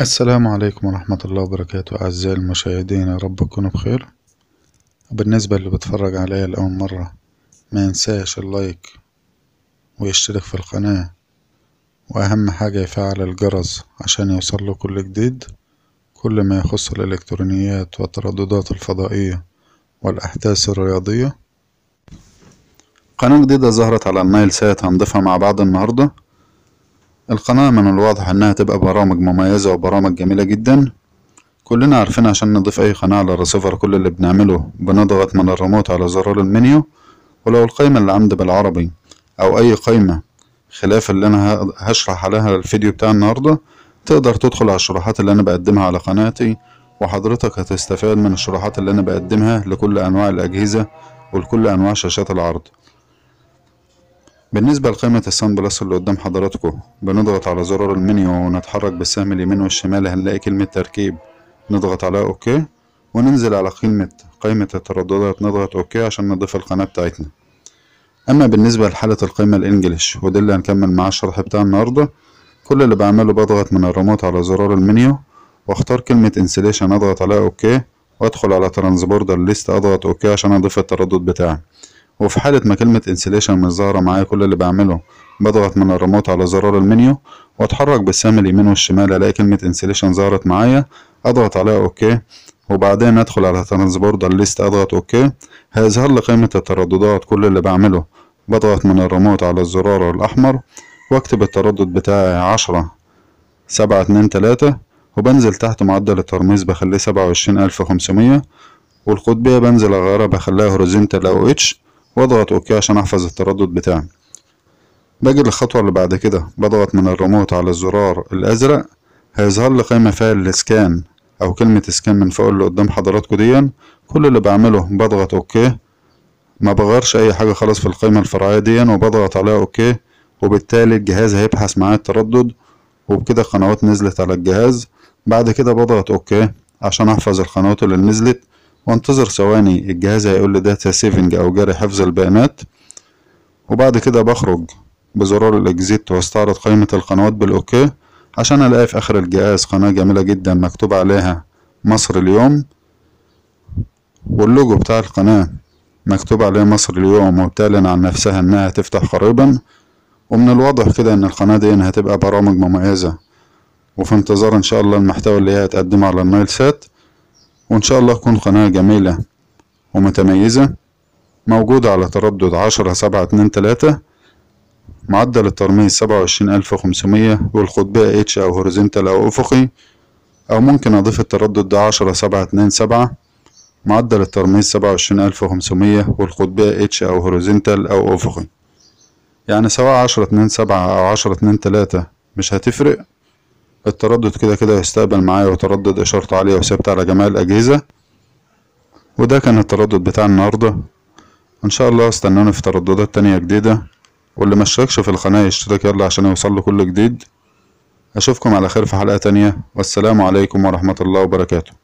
السلام عليكم ورحمة الله وبركاته أعزائي المشاهدين يا رب تكونوا بخير بالنسبة اللي بتفرج عليا لأول مرة ما ينساش اللايك ويشترك في القناة وأهم حاجة يفعل الجرس عشان يوصله كل جديد كل ما يخص الإلكترونيات والترددات الفضائية والأحداث الرياضية قناة جديدة ظهرت على النايل سات هنضيفها مع بعض النهاردة القناة من الواضح انها تبقى برامج مميزة وبرامج جميلة جدا كلنا عارفين عشان نضيف اي قناة على الرسيفر كل اللي بنعمله بنضغط من الريموت على زرار المنيو ولو القايمة اللي عندي بالعربي او اي قايمة خلاف اللي انا هشرح عليها الفيديو بتاع النهاردة تقدر تدخل على الشروحات اللي انا بقدمها على قناتي وحضرتك هتستفاد من الشروحات اللي انا بقدمها لكل انواع الاجهزة ولكل انواع شاشات العرض بالنسبة لقيمة السان بلس اللي قدام حضراتكم بنضغط على زرار المنيو ونتحرك بالسهم اليمين والشمال هنلاقي كلمة تركيب نضغط على اوكي وننزل على قيمة قائمة الترددات نضغط اوكي عشان نضيف القناة بتاعتنا اما بالنسبة لحالة القيمة الانجليش وده اللي هنكمل معاه الشرح بتاع النهاردة كل اللي بعمله بضغط من الريموت على زرار المنيو واختار كلمة انسليشن اضغط عليها اوكي وادخل على ترانسبوردر ليست اضغط اوكي عشان اضيف التردد بتاعي وفي حالة ما كلمة انسليشن مش ظاهرة معايا كل اللي بعمله بضغط من الريموت على زرار المنيو واتحرك بالسهم اليمين والشمال الاقي كلمة انسليشن ظهرت معايا اضغط عليها اوكي وبعدين ادخل على ترانسبورد الليست اضغط اوكي هيظهر لي قيمة الترددات كل اللي بعمله بضغط من الريموت على الزرار الاحمر واكتب التردد بتاعي عشرة سبعة اتنين تلاتة وبنزل تحت معدل الترميز بخليه سبعة وعشرين ألف خمسمية والقطبية بنزل أغيرها بخليها هوريزنتال أو اتش واضغط اوكي عشان احفظ التردد بتاعي باجي للخطوة اللي بعد كده بضغط من الريموت على الزرار الازرق هيظهر لي قائمة فيها الاسكان او كلمة اسكان من فوق اللي قدام حضراتكم دي كل اللي بعمله بضغط اوكي ما بغيرش اي حاجة خلاص في القائمة الفرعية دي وبضغط عليها اوكي وبالتالي الجهاز هيبحث معايا التردد وبكده قنوات نزلت على الجهاز بعد كده بضغط اوكي عشان احفظ القنوات اللي نزلت وانتظر ثواني الجهاز هيقول لي داتا سيفنج او جري حفظ البيانات وبعد كده بخرج بزرار الاكزيت واستعرض قائمة القنوات بالاوكي عشان الاقي في اخر الجهاز قناة جميلة جدا مكتوب عليها مصر اليوم واللوجو بتاع القناة مكتوب عليه مصر اليوم وبتعلن عن نفسها انها هتفتح قريبا ومن الواضح كده ان القناة دي هتبقى برامج مميزة وفي انتظار ان شاء الله المحتوى اللي هي هتقدمه على النايل سات وإن شاء الله تكون قناة جميلة ومتميزة موجودة على تردد عشرة سبعة اتنين تلاتة معدل الترميز سبعة وعشرين ألف وخمسمية والقطبية اتش أو هوريزنتال أو أفقي أو ممكن أضيف التردد ده عشرة سبعة اتنين سبعة معدل الترميز سبعة وعشرين ألف وخمسمية والقطبية اتش أو هوريزنتال أو أفقي يعني سواء عشرة اتنين سبعة أو عشرة اتنين تلاتة مش هتفرق التردد كده كده هيستقبل معايا وتردد إشارته عالية وثابتة على جميع الأجهزة وده كان التردد بتاع النهاردة إن شاء الله استنوني في ترددات تانية جديدة واللي مشتركش في القناة يشترك يلا عشان يوصله كل جديد أشوفكم على خير في حلقة تانية والسلام عليكم ورحمة الله وبركاته